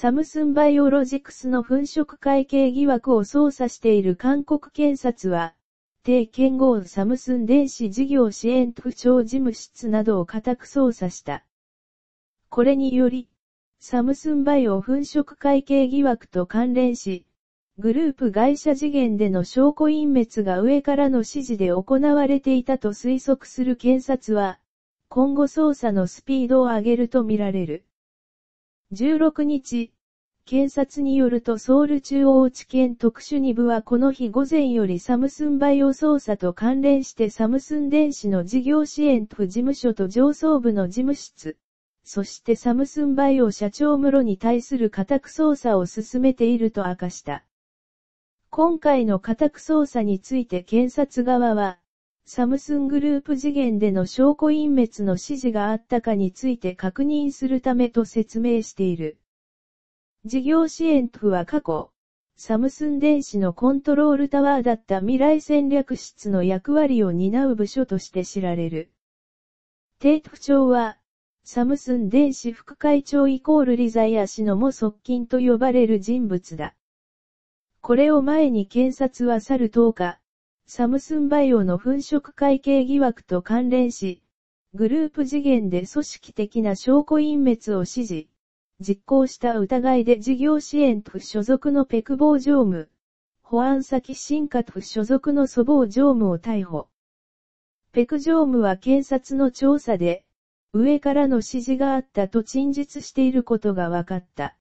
サムスンバイオロジクスの粉飾会計疑惑を捜査している韓国検察は、定憲号サムスン電子事業支援不長事務室などを家宅捜査した。これにより、サムスンバイオ粉飾会計疑惑と関連し、グループ会社次元での証拠隠滅が上からの指示で行われていたと推測する検察は、今後捜査のスピードを上げるとみられる。16日、検察によるとソウル中央地検特殊2部はこの日午前よりサムスンバイオ捜査と関連してサムスン電子の事業支援部事務所と上層部の事務室、そしてサムスンバイオ社長室に対する家宅捜査を進めていると明かした。今回の家宅捜査について検察側は、サムスングループ次元での証拠隠滅の指示があったかについて確認するためと説明している。事業支援府は過去、サムスン電子のコントロールタワーだった未来戦略室の役割を担う部署として知られる。テープ長は、サムスン電子副会長イコールリザイア氏のも側近と呼ばれる人物だ。これを前に検察は去る10日、サムスンバイオの粉飾会計疑惑と関連し、グループ次元で組織的な証拠隠滅を指示、実行した疑いで事業支援と所属のペクボー常務、保安先進化と所属の祖母常務を逮捕。ペク常務は検察の調査で、上からの指示があったと陳述していることが分かった。